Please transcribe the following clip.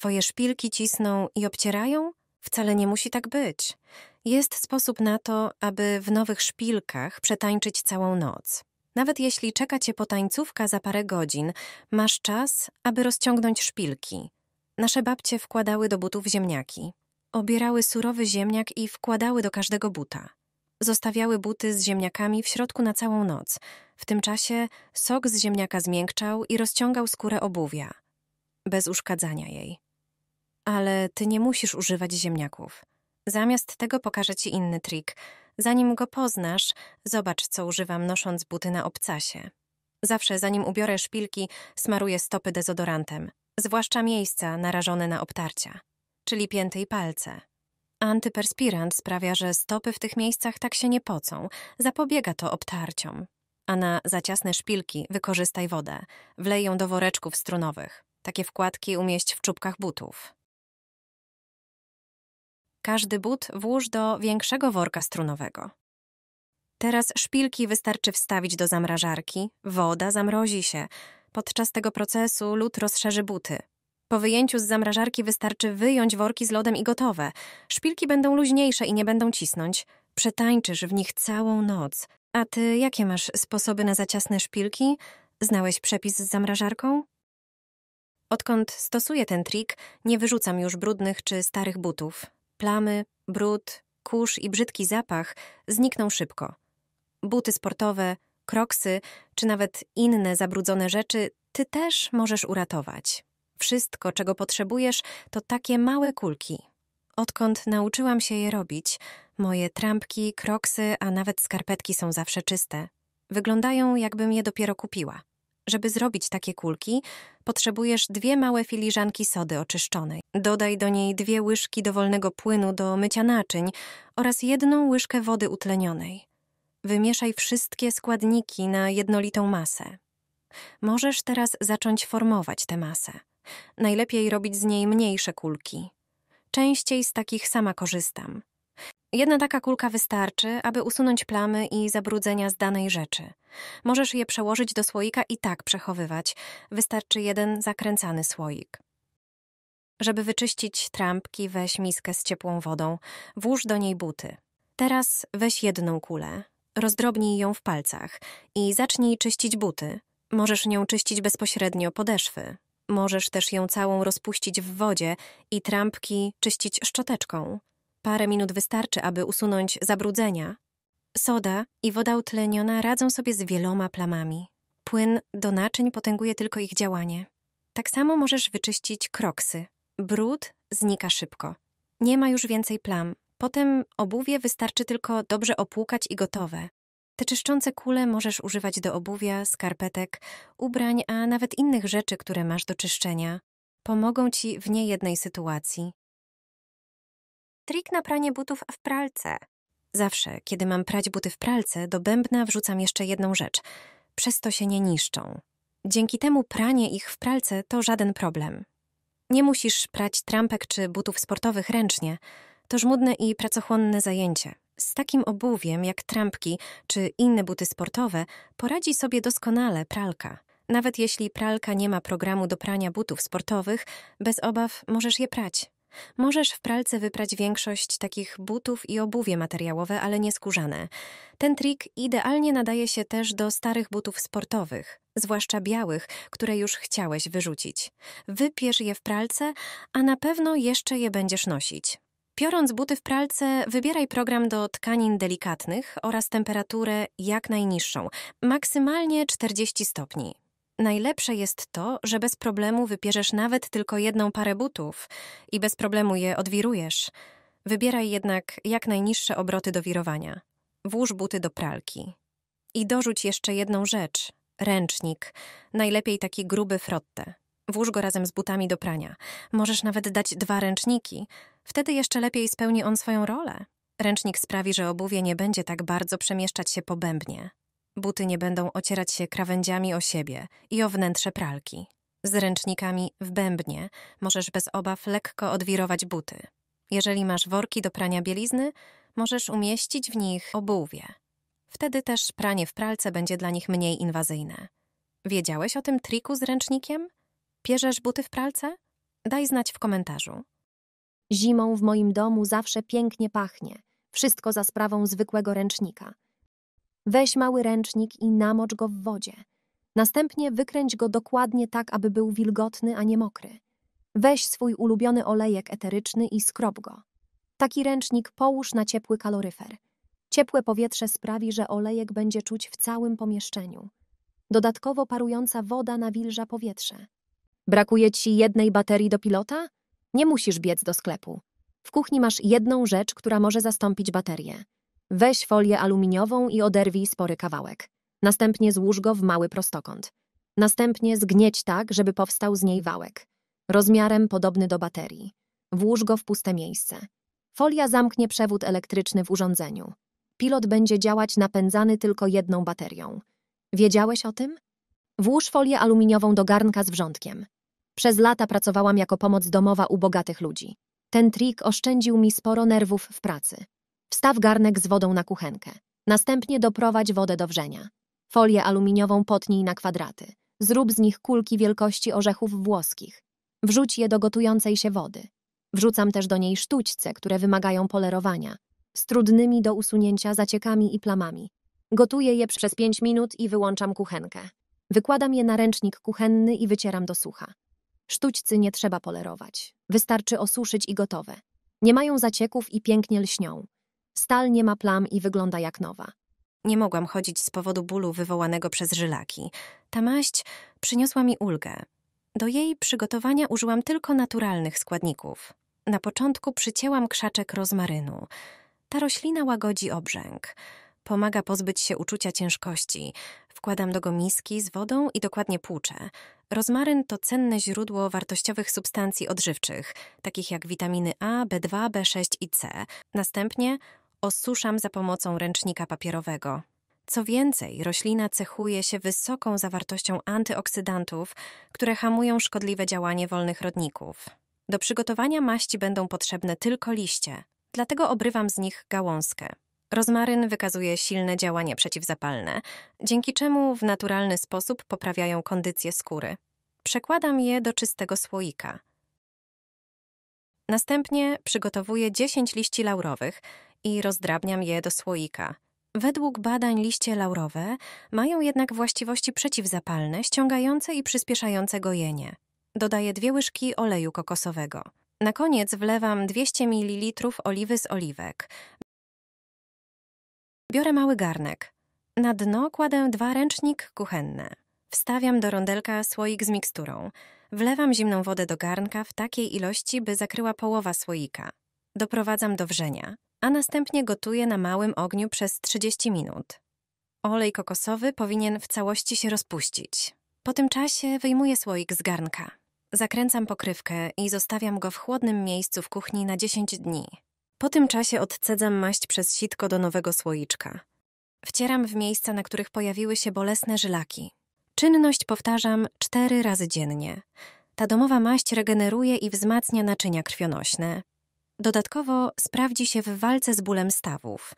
Twoje szpilki cisną i obcierają? Wcale nie musi tak być. Jest sposób na to, aby w nowych szpilkach przetańczyć całą noc. Nawet jeśli czeka cię potańcówka za parę godzin, masz czas, aby rozciągnąć szpilki. Nasze babcie wkładały do butów ziemniaki. Obierały surowy ziemniak i wkładały do każdego buta. Zostawiały buty z ziemniakami w środku na całą noc. W tym czasie sok z ziemniaka zmiękczał i rozciągał skórę obuwia. Bez uszkadzania jej. Ale ty nie musisz używać ziemniaków. Zamiast tego pokażę ci inny trik. Zanim go poznasz, zobacz, co używam nosząc buty na obcasie. Zawsze, zanim ubiorę szpilki, smaruję stopy dezodorantem, zwłaszcza miejsca narażone na obtarcia, czyli pięty i palce. Antyperspirant sprawia, że stopy w tych miejscach tak się nie pocą, zapobiega to obtarciom. A na zaciasne szpilki wykorzystaj wodę, wlej ją do woreczków strunowych. Takie wkładki umieść w czubkach butów. Każdy but włóż do większego worka strunowego. Teraz szpilki wystarczy wstawić do zamrażarki, woda zamrozi się. Podczas tego procesu lód rozszerzy buty. Po wyjęciu z zamrażarki wystarczy wyjąć worki z lodem i gotowe. Szpilki będą luźniejsze i nie będą cisnąć. Przetańczysz w nich całą noc. A ty jakie masz sposoby na zaciasne szpilki? Znałeś przepis z zamrażarką? Odkąd stosuję ten trik, nie wyrzucam już brudnych czy starych butów. Plamy, brud, kurz i brzydki zapach znikną szybko. Buty sportowe, kroksy czy nawet inne zabrudzone rzeczy ty też możesz uratować. Wszystko, czego potrzebujesz, to takie małe kulki. Odkąd nauczyłam się je robić, moje trampki, kroksy, a nawet skarpetki są zawsze czyste. Wyglądają, jakbym je dopiero kupiła. Żeby zrobić takie kulki, potrzebujesz dwie małe filiżanki sody oczyszczonej. Dodaj do niej dwie łyżki dowolnego płynu do mycia naczyń oraz jedną łyżkę wody utlenionej. Wymieszaj wszystkie składniki na jednolitą masę. Możesz teraz zacząć formować tę masę. Najlepiej robić z niej mniejsze kulki. Częściej z takich sama korzystam. Jedna taka kulka wystarczy, aby usunąć plamy i zabrudzenia z danej rzeczy. Możesz je przełożyć do słoika i tak przechowywać. Wystarczy jeden zakręcany słoik. Żeby wyczyścić trampki, weź miskę z ciepłą wodą, włóż do niej buty. Teraz weź jedną kulę, rozdrobnij ją w palcach i zacznij czyścić buty. Możesz nią czyścić bezpośrednio podeszwy. Możesz też ją całą rozpuścić w wodzie i trampki czyścić szczoteczką. Parę minut wystarczy, aby usunąć zabrudzenia. Soda i woda utleniona radzą sobie z wieloma plamami. Płyn do naczyń potęguje tylko ich działanie. Tak samo możesz wyczyścić kroksy. Brud znika szybko. Nie ma już więcej plam. Potem obuwie wystarczy tylko dobrze opłukać i gotowe. Te czyszczące kule możesz używać do obuwia, skarpetek, ubrań, a nawet innych rzeczy, które masz do czyszczenia. Pomogą ci w niejednej sytuacji. Trik na pranie butów w pralce. Zawsze, kiedy mam prać buty w pralce, do bębna wrzucam jeszcze jedną rzecz. Przez to się nie niszczą. Dzięki temu pranie ich w pralce to żaden problem. Nie musisz prać trampek czy butów sportowych ręcznie. To żmudne i pracochłonne zajęcie. Z takim obuwiem jak trampki czy inne buty sportowe poradzi sobie doskonale pralka. Nawet jeśli pralka nie ma programu do prania butów sportowych, bez obaw możesz je prać. Możesz w pralce wyprać większość takich butów i obuwie materiałowe, ale nie skórzane. Ten trik idealnie nadaje się też do starych butów sportowych, zwłaszcza białych, które już chciałeś wyrzucić. Wypierz je w pralce, a na pewno jeszcze je będziesz nosić. Biorąc buty w pralce, wybieraj program do tkanin delikatnych oraz temperaturę jak najniższą, maksymalnie 40 stopni. Najlepsze jest to, że bez problemu wypierzesz nawet tylko jedną parę butów i bez problemu je odwirujesz. Wybieraj jednak jak najniższe obroty do wirowania. Włóż buty do pralki. I dorzuć jeszcze jedną rzecz. Ręcznik. Najlepiej taki gruby frotte. Włóż go razem z butami do prania. Możesz nawet dać dwa ręczniki. Wtedy jeszcze lepiej spełni on swoją rolę. Ręcznik sprawi, że obuwie nie będzie tak bardzo przemieszczać się po bębnie. Buty nie będą ocierać się krawędziami o siebie i o wnętrze pralki. Z ręcznikami w bębnie możesz bez obaw lekko odwirować buty. Jeżeli masz worki do prania bielizny, możesz umieścić w nich obuwie. Wtedy też pranie w pralce będzie dla nich mniej inwazyjne. Wiedziałeś o tym triku z ręcznikiem? Pierzesz buty w pralce? Daj znać w komentarzu. Zimą w moim domu zawsze pięknie pachnie. Wszystko za sprawą zwykłego ręcznika. Weź mały ręcznik i namocz go w wodzie. Następnie wykręć go dokładnie tak, aby był wilgotny, a nie mokry. Weź swój ulubiony olejek eteryczny i skrob go. Taki ręcznik połóż na ciepły kaloryfer. Ciepłe powietrze sprawi, że olejek będzie czuć w całym pomieszczeniu. Dodatkowo parująca woda nawilża powietrze. Brakuje ci jednej baterii do pilota? Nie musisz biec do sklepu. W kuchni masz jedną rzecz, która może zastąpić baterię. Weź folię aluminiową i oderwij spory kawałek. Następnie złóż go w mały prostokąt. Następnie zgnieć tak, żeby powstał z niej wałek, rozmiarem podobny do baterii. Włóż go w puste miejsce. Folia zamknie przewód elektryczny w urządzeniu. Pilot będzie działać napędzany tylko jedną baterią. Wiedziałeś o tym? Włóż folię aluminiową do garnka z wrzątkiem. Przez lata pracowałam jako pomoc domowa u bogatych ludzi. Ten trik oszczędził mi sporo nerwów w pracy. Wstaw garnek z wodą na kuchenkę. Następnie doprowadź wodę do wrzenia. Folię aluminiową potnij na kwadraty. Zrób z nich kulki wielkości orzechów włoskich. Wrzuć je do gotującej się wody. Wrzucam też do niej sztućce, które wymagają polerowania, z trudnymi do usunięcia zaciekami i plamami. Gotuję je przez 5 minut i wyłączam kuchenkę. Wykładam je na ręcznik kuchenny i wycieram do sucha. Sztućcy nie trzeba polerować. Wystarczy osuszyć i gotowe. Nie mają zacieków i pięknie lśnią. Stal nie ma plam i wygląda jak nowa. Nie mogłam chodzić z powodu bólu wywołanego przez żylaki. Ta maść przyniosła mi ulgę. Do jej przygotowania użyłam tylko naturalnych składników. Na początku przycięłam krzaczek rozmarynu. Ta roślina łagodzi obrzęk. Pomaga pozbyć się uczucia ciężkości. Wkładam do go miski z wodą i dokładnie płuczę. Rozmaryn to cenne źródło wartościowych substancji odżywczych, takich jak witaminy A, B2, B6 i C. Następnie osuszam za pomocą ręcznika papierowego. Co więcej, roślina cechuje się wysoką zawartością antyoksydantów, które hamują szkodliwe działanie wolnych rodników. Do przygotowania maści będą potrzebne tylko liście, dlatego obrywam z nich gałązkę. Rozmaryn wykazuje silne działanie przeciwzapalne, dzięki czemu w naturalny sposób poprawiają kondycję skóry. Przekładam je do czystego słoika. Następnie przygotowuję 10 liści laurowych, i rozdrabniam je do słoika. Według badań liście laurowe mają jednak właściwości przeciwzapalne, ściągające i przyspieszające gojenie. Dodaję dwie łyżki oleju kokosowego. Na koniec wlewam 200 ml oliwy z oliwek. Biorę mały garnek. Na dno kładę dwa ręcznik kuchenne. Wstawiam do rondelka słoik z miksturą. Wlewam zimną wodę do garnka w takiej ilości, by zakryła połowa słoika. Doprowadzam do wrzenia a następnie gotuje na małym ogniu przez 30 minut. Olej kokosowy powinien w całości się rozpuścić. Po tym czasie wyjmuję słoik z garnka. Zakręcam pokrywkę i zostawiam go w chłodnym miejscu w kuchni na 10 dni. Po tym czasie odcedzam maść przez sitko do nowego słoiczka. Wcieram w miejsca, na których pojawiły się bolesne żylaki. Czynność powtarzam cztery razy dziennie. Ta domowa maść regeneruje i wzmacnia naczynia krwionośne, Dodatkowo sprawdzi się w walce z bólem stawów.